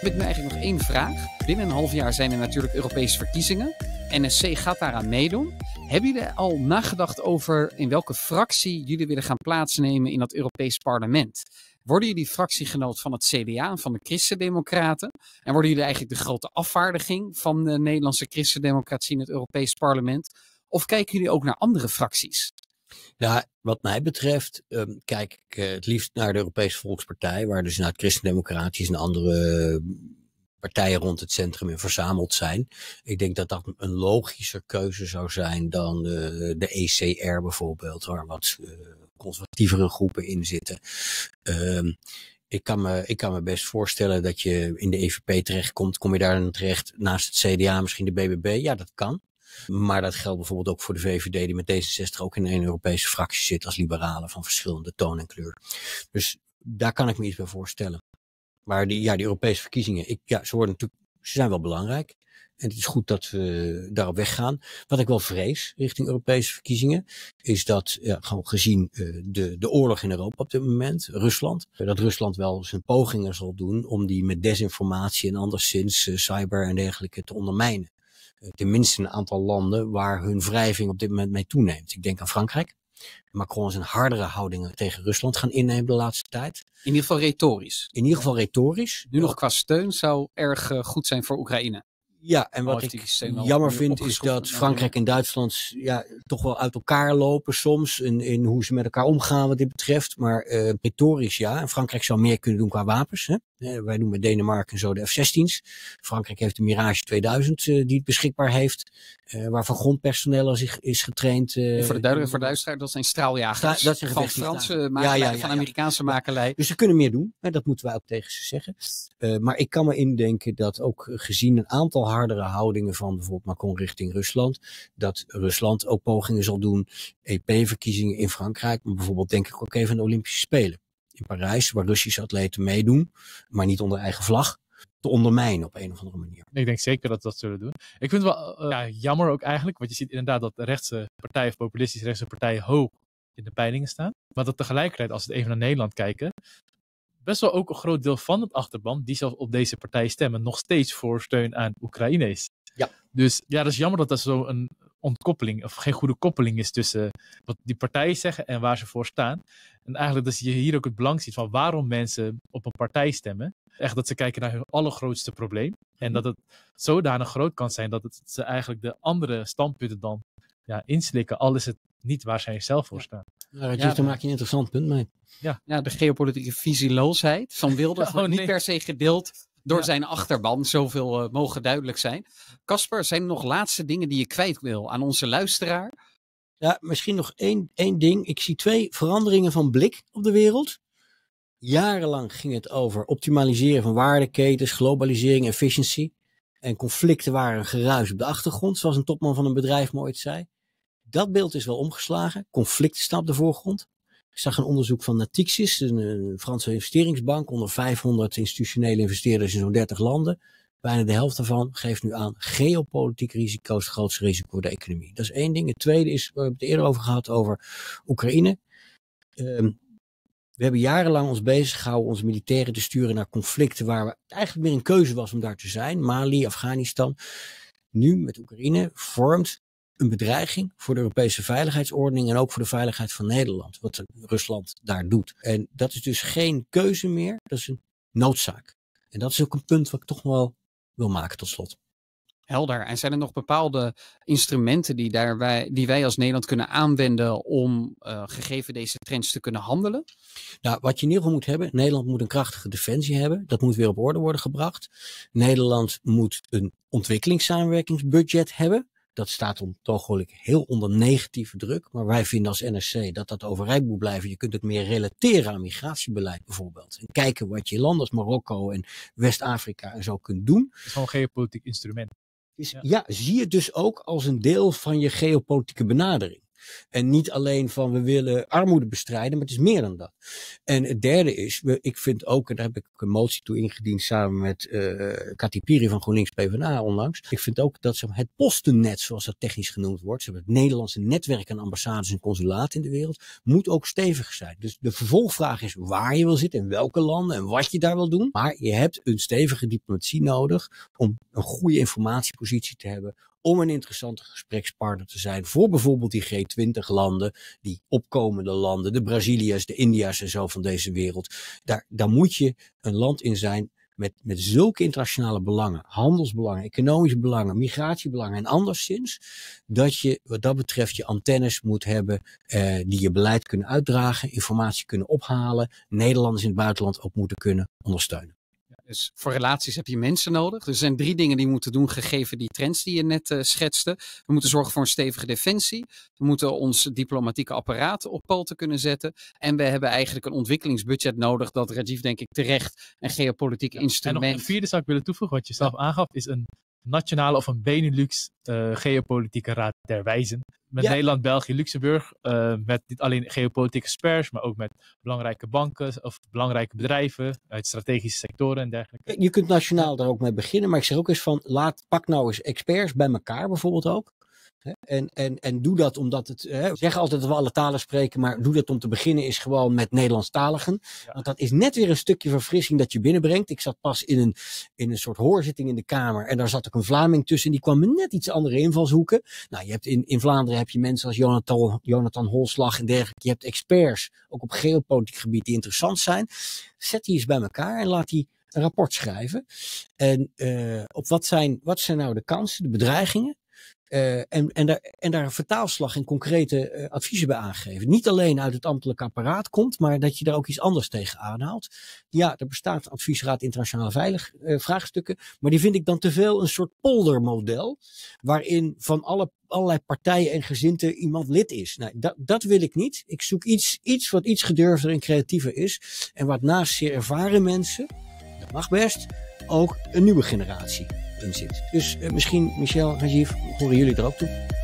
heb ik nu eigenlijk nog één vraag. Binnen een half jaar zijn er natuurlijk Europese verkiezingen. NSC gaat daaraan meedoen. Hebben jullie al nagedacht over in welke fractie jullie willen gaan plaatsnemen in dat Europees parlement? Worden jullie fractiegenoot van het CDA en van de Christendemocraten? En worden jullie eigenlijk de grote afvaardiging van de Nederlandse Christendemocratie in het Europees parlement? Of kijken jullie ook naar andere fracties? Ja, wat mij betreft ehm, kijk ik eh, het liefst naar de Europese Volkspartij, waar dus nou, het christendemocratisch en andere ehm, partijen rond het centrum in verzameld zijn. Ik denk dat dat een logischer keuze zou zijn dan eh, de ECR bijvoorbeeld, waar wat eh, conservatievere groepen in zitten. Ehm, ik kan, me, ik kan me best voorstellen dat je in de EVP terechtkomt. Kom je daar dan terecht naast het CDA, misschien de BBB? Ja, dat kan. Maar dat geldt bijvoorbeeld ook voor de VVD, die met D66 ook in een Europese fractie zit als liberalen van verschillende toon en kleur. Dus daar kan ik me iets bij voorstellen. Maar die, ja, die Europese verkiezingen, ik, ja, ze, worden natuurlijk, ze zijn wel belangrijk. En het is goed dat we daarop weggaan. Wat ik wel vrees richting Europese verkiezingen, is dat, ja, gewoon gezien eh, de, de oorlog in Europa op dit moment, Rusland, eh, dat Rusland wel zijn pogingen zal doen om die met desinformatie en anderszins eh, cyber en dergelijke te ondermijnen. Eh, tenminste een aantal landen waar hun wrijving op dit moment mee toeneemt. Ik denk aan Frankrijk. Macron is een hardere houding eh, tegen Rusland gaan innemen de laatste tijd. In ieder geval retorisch. In ieder geval retorisch. Nu nog qua steun zou erg eh, goed zijn voor Oekraïne. Ja, en wat ik jammer vind is dat Frankrijk en Duitsland ja, toch wel uit elkaar lopen soms in, in hoe ze met elkaar omgaan wat dit betreft. Maar uh, ja, en Frankrijk zou meer kunnen doen qua wapens. Hè? Eh, wij noemen Denemarken zo de F-16's. Frankrijk heeft de Mirage 2000 eh, die het beschikbaar heeft, waarvan grondpersoneel zich is getraind. voor de en voor de dat zijn straaljagers dat zijn van Franse ja, van Amerikaanse makelij. Dus ze kunnen meer doen, hè? dat moeten wij ook tegen ze zeggen. maar ik kan me indenken dat ook gezien een aantal hardere houdingen van bijvoorbeeld Macron richting Rusland. Dat Rusland ook pogingen zal doen, EP-verkiezingen in Frankrijk, maar bijvoorbeeld denk ik ook even aan de Olympische Spelen in Parijs, waar Russische atleten meedoen, maar niet onder eigen vlag te ondermijnen op een of andere manier. Ik denk zeker dat dat zullen doen. Ik vind het wel eh, ja, jammer ook eigenlijk, want je ziet inderdaad dat de rechtse partijen of populistische rechtse partijen hoog in de peilingen staan. Maar dat tegelijkertijd, als we even naar Nederland kijken, best wel ook een groot deel van het achterban, die zelf op deze partij stemmen, nog steeds voor steun aan Oekraïne is. Ja. Dus ja, dat is jammer dat dat zo'n ontkoppeling of geen goede koppeling is tussen wat die partijen zeggen en waar ze voor staan. En eigenlijk dat je hier ook het belang ziet van waarom mensen op een partij stemmen. Echt dat ze kijken naar hun allergrootste probleem. En dat het zodanig groot kan zijn dat het ze eigenlijk de andere standpunten dan ja, inslikken. Al is het niet waar zij zelf voor staan. Ja, dus daar maak je een interessant punt mee. Ja, ja de geopolitieke visieloosheid van Wilders oh, niet per se gedeeld door zijn achterban. Zoveel eh, mogen duidelijk zijn. Casper, zijn er nog laatste dingen die je kwijt wil aan onze luisteraar? Ja, misschien nog één, één ding. Ik zie twee veranderingen van blik op de wereld. Jarenlang ging het over optimaliseren van waardeketens, globalisering, efficiëntie. En conflicten waren geruis op de achtergrond, zoals een topman van een bedrijf me zei dat beeld is wel omgeslagen. Conflicten staan op de voorgrond. Ik zag een onderzoek van Natixis, een, Franse investeringsbank, onder 500 institutionele investeerders in zo'n 30 landen. Bijna de helft daarvan geeft nu aan geopolitieke risico's het grootste risico voor de economie. Dat is één ding. Het tweede is, we hebben het eerder over gehad, over Oekraïne. Ehm, we hebben jarenlang ons bezig gehouden onze militairen te sturen naar conflicten waar we, eigenlijk meer een keuze was om daar te zijn. Mali, Afghanistan. Nu met Oekraïne vormt een bedreiging voor de Europese veiligheidsordening en ook voor de veiligheid van Nederland, wat Rusland daar doet. En dat is dus geen keuze meer, dat is een noodzaak. En dat is ook een punt wat ik toch wel wil maken tot slot. Helder. En zijn er nog bepaalde instrumenten die, daar wij, die wij als Nederland kunnen aanwenden om eh, gegeven deze trends te kunnen handelen? Nou, wat je in ieder geval moet hebben, Nederland moet een krachtige defensie hebben. Dat moet weer op orde worden gebracht. Nederland moet een ontwikkelingssamenwerkingsbudget hebben. Dat staat ontooglijk heel onder negatieve druk. Maar wij vinden als NRC dat dat overeind moet blijven. Je kunt het meer relateren aan migratiebeleid bijvoorbeeld. En kijken wat je landen als Marokko en West-Afrika en zo kunt doen. Het is gewoon een geopolitiek instrument. ja. ja, zie je dus ook als een deel van je geopolitieke benadering. En niet alleen van we willen armoede bestrijden, maar het is meer dan dat. En het derde is, ik vind ook, en daar heb ik een motie toe ingediend samen met uh, Piri van GroenLinks PvdA onlangs. Ik vind ook dat het postennet, zoals dat technisch genoemd wordt, het Nederlandse netwerk aan ambassades en consulaten in de wereld, moet ook stevig zijn. Dus de vervolgvraag is waar je wil zitten, in welke landen en wat je daar wil doen. Maar je hebt een stevige diplomatie nodig om een goede informatiepositie te hebben om een interessante gesprekspartner te zijn voor bijvoorbeeld die G20-landen, die opkomende landen, de Braziliërs, de India's en zo van deze wereld. Daar, daar moet je een land in zijn met, met zulke internationale belangen, handelsbelangen, economische belangen, migratiebelangen en anderszins, dat je wat dat betreft je antennes moet hebben eh, die je beleid kunnen uitdragen, informatie kunnen ophalen, Nederlanders in het buitenland ook moeten kunnen ondersteunen. Dus voor relaties heb je mensen nodig. er zijn drie dingen die we moeten doen, gegeven die trends die je net eh, schetste. We moeten zorgen voor een stevige defensie. We moeten ons diplomatieke apparaat op poten te kunnen zetten. En we hebben eigenlijk een ontwikkelingsbudget nodig dat Rajiv, denk ik, terecht een geopolitiek instrument. En een vierde zou ik willen toevoegen, wat je zelf aangaf, is een nationale of een Benelux eh, geopolitieke raad der wijzen. Met Nederland, België, Luxemburg. Eh, met niet alleen geopolitieke experts, maar ook met belangrijke banken of belangrijke bedrijven uit strategische sectoren en dergelijke. Je kunt nationaal daar ook mee beginnen, maar ik zeg ook eens van, laat, pak nou eens experts bij elkaar bijvoorbeeld ook. En, en, en doe dat omdat het. Hè, zeg altijd dat we alle talen spreken, maar doe dat om te beginnen is gewoon met Nederlandstaligen. Want dat is net weer een stukje verfrissing dat je binnenbrengt. Ik zat pas in een, in een soort hoorzitting in de Kamer en daar zat ook een Vlaming tussen. Die kwam met net iets andere invalshoeken. Nou, je hebt in, in Vlaanderen heb je mensen als Jonathan, Jonathan Holslag en dergelijke. Je hebt experts, ook op geopolitiek gebied, die interessant zijn. Zet die eens bij elkaar en laat die een rapport schrijven. En eh, op wat zijn, wat zijn nou de kansen, de bedreigingen? Eh, en, en, daar, en daar een vertaalslag en concrete eh, adviezen bij aangeven. Niet alleen uit het ambtelijk apparaat komt, maar dat je daar ook iets anders tegen aanhaalt. Ja, er bestaat adviesraad internationale veilig eh, vraagstukken, maar die vind ik dan te veel een soort poldermodel, waarin van alle, allerlei partijen en gezinten iemand lid is. Nou, dat, dat wil ik niet. Ik zoek iets, iets wat iets gedurfder en creatiever is en wat naast zeer ervaren mensen, dat mag best, ook een nieuwe generatie dus eh, misschien, Michel, Rajiv, horen jullie er ook toe?